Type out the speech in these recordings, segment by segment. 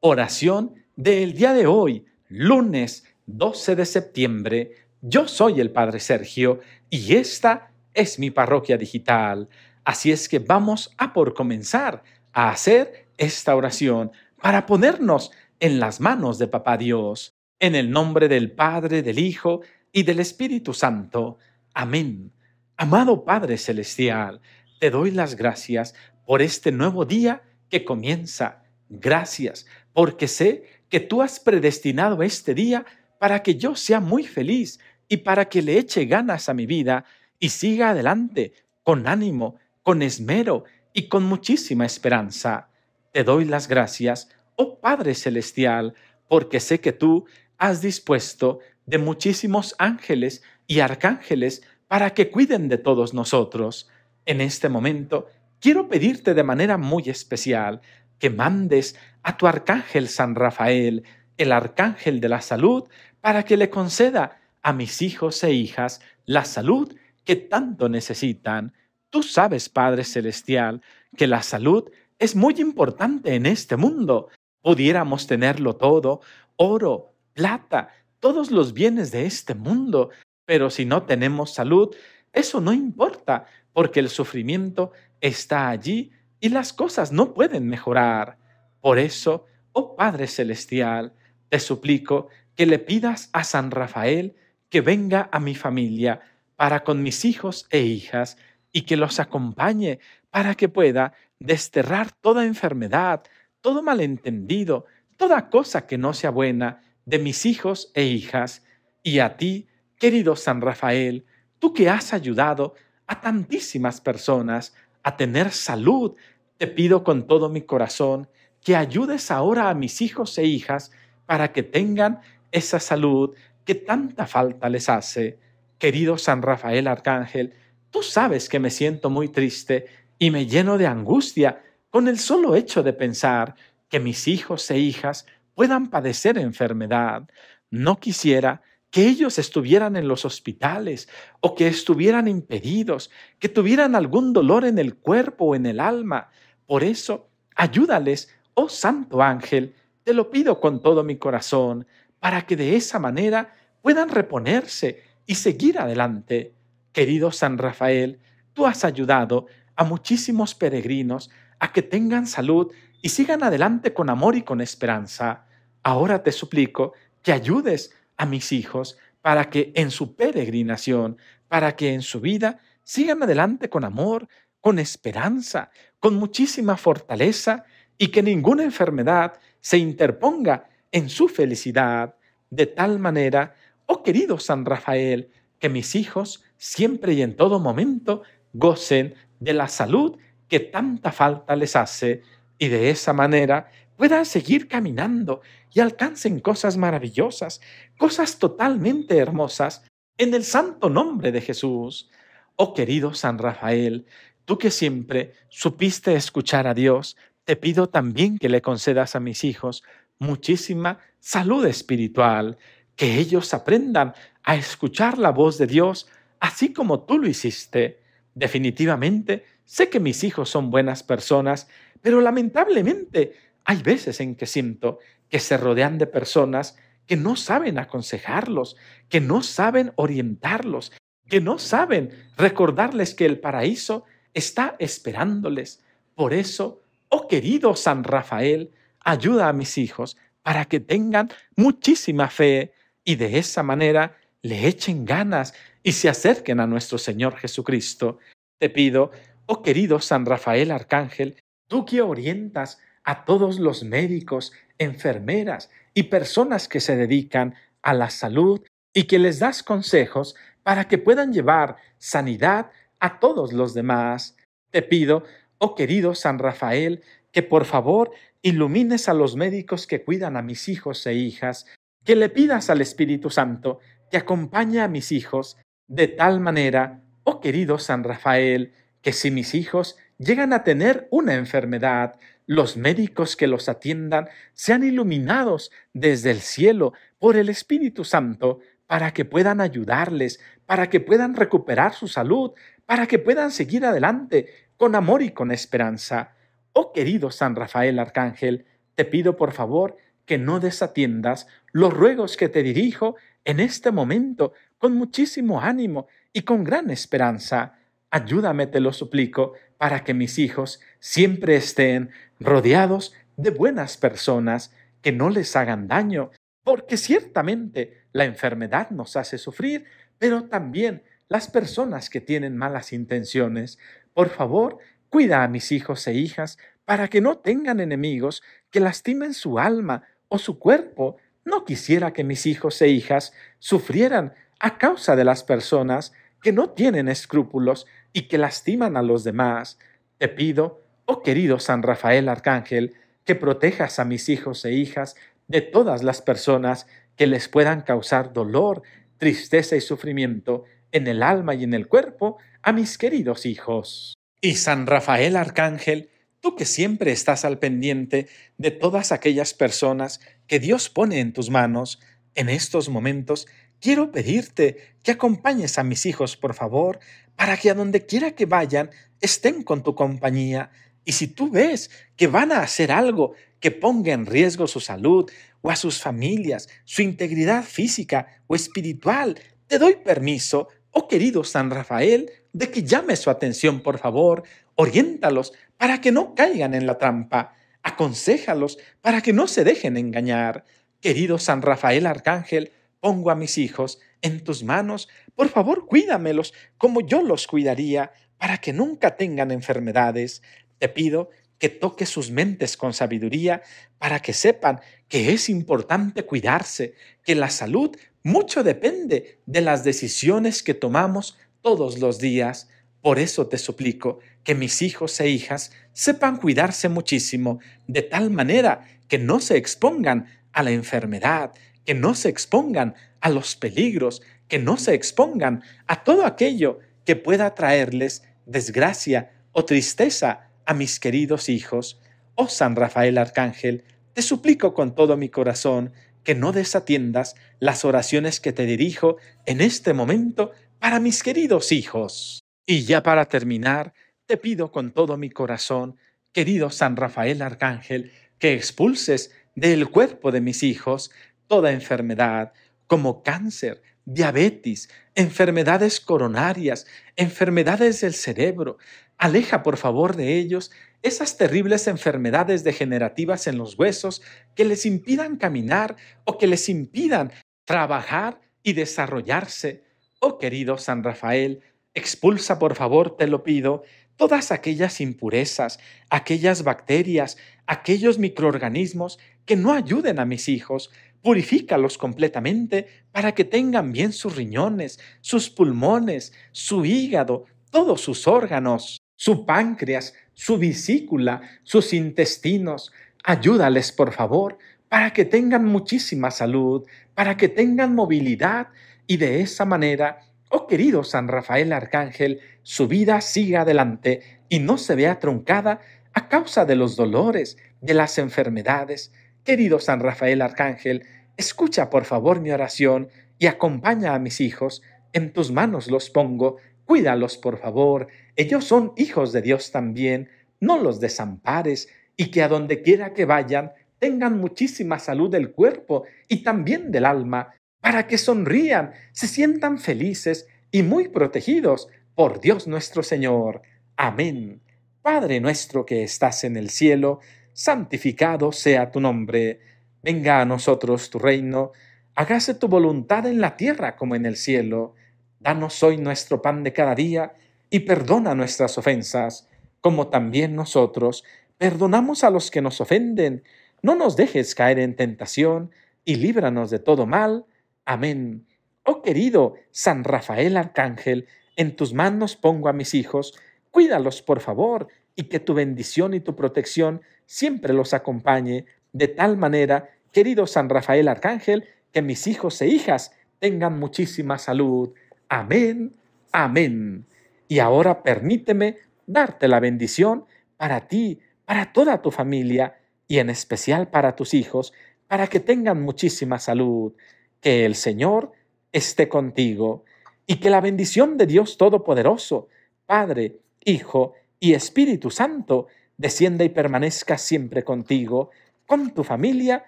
Oración del día de hoy, lunes 12 de septiembre. Yo soy el Padre Sergio y esta es mi parroquia digital. Así es que vamos a por comenzar a hacer esta oración para ponernos en las manos de Papá Dios. En el nombre del Padre, del Hijo y del Espíritu Santo. Amén. Amado Padre Celestial, te doy las gracias por este nuevo día que comienza Gracias, porque sé que tú has predestinado este día para que yo sea muy feliz y para que le eche ganas a mi vida y siga adelante con ánimo, con esmero y con muchísima esperanza. Te doy las gracias, oh Padre Celestial, porque sé que tú has dispuesto de muchísimos ángeles y arcángeles para que cuiden de todos nosotros. En este momento, quiero pedirte de manera muy especial que mandes a tu arcángel San Rafael, el arcángel de la salud, para que le conceda a mis hijos e hijas la salud que tanto necesitan. Tú sabes, Padre Celestial, que la salud es muy importante en este mundo. Pudiéramos tenerlo todo, oro, plata, todos los bienes de este mundo, pero si no tenemos salud, eso no importa, porque el sufrimiento está allí y las cosas no pueden mejorar. Por eso, oh Padre Celestial, te suplico que le pidas a San Rafael que venga a mi familia para con mis hijos e hijas y que los acompañe para que pueda desterrar toda enfermedad, todo malentendido, toda cosa que no sea buena de mis hijos e hijas. Y a ti, querido San Rafael, tú que has ayudado a tantísimas personas a tener salud. Te pido con todo mi corazón que ayudes ahora a mis hijos e hijas para que tengan esa salud que tanta falta les hace. Querido San Rafael Arcángel, tú sabes que me siento muy triste y me lleno de angustia con el solo hecho de pensar que mis hijos e hijas puedan padecer enfermedad. No quisiera que ellos estuvieran en los hospitales o que estuvieran impedidos, que tuvieran algún dolor en el cuerpo o en el alma. Por eso, ayúdales, oh Santo Ángel, te lo pido con todo mi corazón, para que de esa manera puedan reponerse y seguir adelante. Querido San Rafael, tú has ayudado a muchísimos peregrinos a que tengan salud y sigan adelante con amor y con esperanza. Ahora te suplico que ayudes a mis hijos para que en su peregrinación, para que en su vida sigan adelante con amor, con esperanza, con muchísima fortaleza y que ninguna enfermedad se interponga en su felicidad de tal manera, oh querido San Rafael, que mis hijos siempre y en todo momento gocen de la salud que tanta falta les hace y de esa manera puedan seguir caminando y alcancen cosas maravillosas, cosas totalmente hermosas, en el santo nombre de Jesús. Oh querido San Rafael, tú que siempre supiste escuchar a Dios, te pido también que le concedas a mis hijos muchísima salud espiritual, que ellos aprendan a escuchar la voz de Dios así como tú lo hiciste. Definitivamente, sé que mis hijos son buenas personas, pero lamentablemente hay veces en que siento que se rodean de personas que no saben aconsejarlos, que no saben orientarlos, que no saben recordarles que el paraíso está esperándoles. Por eso, oh querido San Rafael, ayuda a mis hijos para que tengan muchísima fe y de esa manera le echen ganas y se acerquen a nuestro Señor Jesucristo. Te pido, oh querido San Rafael Arcángel, tú que orientas a todos los médicos, enfermeras y personas que se dedican a la salud y que les das consejos para que puedan llevar sanidad a todos los demás. Te pido, oh querido San Rafael, que por favor ilumines a los médicos que cuidan a mis hijos e hijas, que le pidas al Espíritu Santo que acompañe a mis hijos de tal manera, oh querido San Rafael, que si mis hijos llegan a tener una enfermedad, los médicos que los atiendan sean iluminados desde el cielo por el Espíritu Santo para que puedan ayudarles, para que puedan recuperar su salud, para que puedan seguir adelante con amor y con esperanza. Oh querido San Rafael Arcángel, te pido por favor que no desatiendas los ruegos que te dirijo en este momento con muchísimo ánimo y con gran esperanza. Ayúdame, te lo suplico, para que mis hijos siempre estén rodeados de buenas personas que no les hagan daño, porque ciertamente la enfermedad nos hace sufrir, pero también las personas que tienen malas intenciones. Por favor, cuida a mis hijos e hijas para que no tengan enemigos que lastimen su alma o su cuerpo. No quisiera que mis hijos e hijas sufrieran a causa de las personas que no tienen escrúpulos y que lastiman a los demás, te pido, oh querido San Rafael Arcángel, que protejas a mis hijos e hijas de todas las personas que les puedan causar dolor, tristeza y sufrimiento en el alma y en el cuerpo a mis queridos hijos. Y San Rafael Arcángel, tú que siempre estás al pendiente de todas aquellas personas que Dios pone en tus manos, en estos momentos quiero pedirte que acompañes a mis hijos, por favor, para que a donde quiera que vayan estén con tu compañía. Y si tú ves que van a hacer algo que ponga en riesgo su salud o a sus familias, su integridad física o espiritual, te doy permiso, oh querido San Rafael, de que llame su atención, por favor, oriéntalos para que no caigan en la trampa, aconséjalos para que no se dejen engañar. Querido San Rafael Arcángel, Pongo a mis hijos en tus manos, por favor cuídamelos como yo los cuidaría, para que nunca tengan enfermedades. Te pido que toques sus mentes con sabiduría para que sepan que es importante cuidarse, que la salud mucho depende de las decisiones que tomamos todos los días. Por eso te suplico que mis hijos e hijas sepan cuidarse muchísimo, de tal manera que no se expongan a la enfermedad, que no se expongan a los peligros, que no se expongan a todo aquello que pueda traerles desgracia o tristeza a mis queridos hijos. Oh San Rafael Arcángel, te suplico con todo mi corazón que no desatiendas las oraciones que te dirijo en este momento para mis queridos hijos. Y ya para terminar, te pido con todo mi corazón, querido San Rafael Arcángel, que expulses del cuerpo de mis hijos toda enfermedad, como cáncer, diabetes, enfermedades coronarias, enfermedades del cerebro. Aleja, por favor, de ellos esas terribles enfermedades degenerativas en los huesos que les impidan caminar o que les impidan trabajar y desarrollarse. Oh querido San Rafael, expulsa, por favor, te lo pido, todas aquellas impurezas, aquellas bacterias, aquellos microorganismos que no ayuden a mis hijos, purifícalos completamente para que tengan bien sus riñones, sus pulmones, su hígado, todos sus órganos, su páncreas, su vesícula, sus intestinos. Ayúdales, por favor, para que tengan muchísima salud, para que tengan movilidad y de esa manera, oh querido San Rafael Arcángel, su vida siga adelante y no se vea truncada a causa de los dolores, de las enfermedades. Querido San Rafael Arcángel, Escucha por favor mi oración y acompaña a mis hijos, en tus manos los pongo, cuídalos por favor, ellos son hijos de Dios también, no los desampares, y que a donde quiera que vayan tengan muchísima salud del cuerpo y también del alma, para que sonrían, se sientan felices y muy protegidos por Dios nuestro Señor. Amén. Padre nuestro que estás en el cielo, santificado sea tu nombre Venga a nosotros tu reino, hágase tu voluntad en la tierra como en el cielo. Danos hoy nuestro pan de cada día y perdona nuestras ofensas, como también nosotros perdonamos a los que nos ofenden. No nos dejes caer en tentación y líbranos de todo mal. Amén. Oh querido San Rafael Arcángel, en tus manos pongo a mis hijos, cuídalos por favor, y que tu bendición y tu protección siempre los acompañe, de tal manera Querido San Rafael Arcángel, que mis hijos e hijas tengan muchísima salud. Amén, amén. Y ahora permíteme darte la bendición para ti, para toda tu familia y en especial para tus hijos, para que tengan muchísima salud. Que el Señor esté contigo y que la bendición de Dios Todopoderoso, Padre, Hijo y Espíritu Santo, descienda y permanezca siempre contigo, con tu familia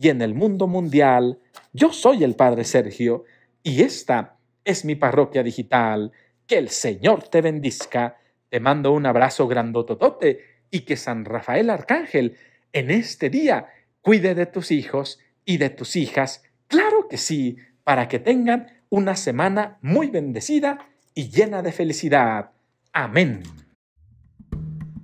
y en el mundo mundial. Yo soy el Padre Sergio y esta es mi parroquia digital. Que el Señor te bendizca. Te mando un abrazo grandototote y que San Rafael Arcángel en este día cuide de tus hijos y de tus hijas. Claro que sí, para que tengan una semana muy bendecida y llena de felicidad. Amén.